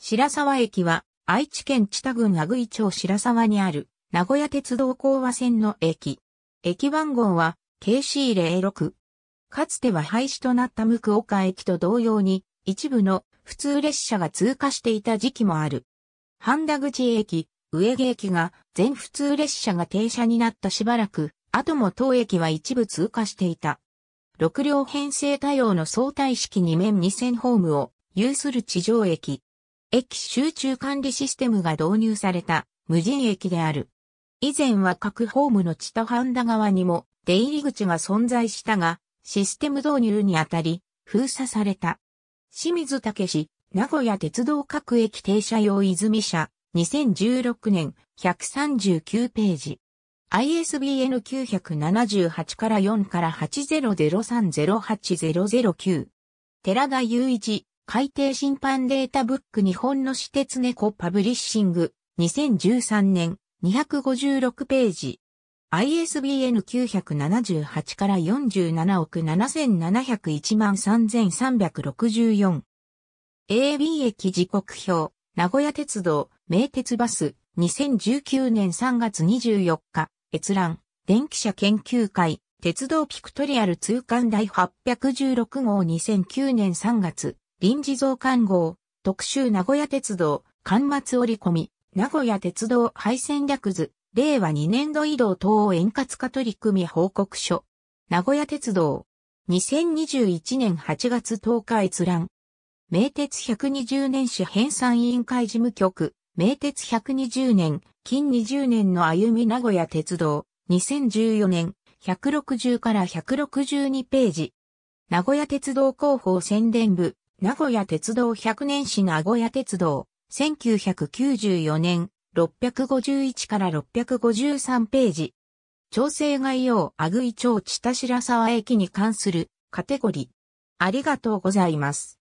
白沢駅は愛知県知多郡阿久井町白沢にある名古屋鉄道港和線の駅。駅番号は KC06。かつては廃止となった向岡駅と同様に一部の普通列車が通過していた時期もある。半田口駅、上下駅が全普通列車が停車になったしばらく、後も当駅は一部通過していた。6両編成対応の相対式2面2線ホームを有する地上駅。駅集中管理システムが導入された無人駅である。以前は各ホームの千田半田側にも出入り口が存在したが、システム導入にあたり封鎖された。清水武氏、名古屋鉄道各駅停車用泉社、2016年139ページ。ISBN 978から4から8 0 0 3 0 8 0 0 9寺田雄一、海底審判データブック日本の私鉄猫パブリッシング2013年256ページ ISBN 978から47億7701万3364 AB 駅時刻表名古屋鉄道名鉄バス2019年3月24日閲覧電気車研究会鉄道ピクトリアル通貫第816号2009年3月臨時増刊号、特集名古屋鉄道、刊末折り込み、名古屋鉄道廃線略図、令和2年度移動等円滑化取り組み報告書。名古屋鉄道、2021年8月10日閲覧。名鉄120年史編纂委員会事務局、名鉄120年、近20年の歩み名古屋鉄道、2014年、160から162ページ。名古屋鉄道広報宣伝部、名古屋鉄道100年史名古屋鉄道、1994年、651から653ページ。調整概要、あぐい町千田白沢駅に関するカテゴリー。ありがとうございます。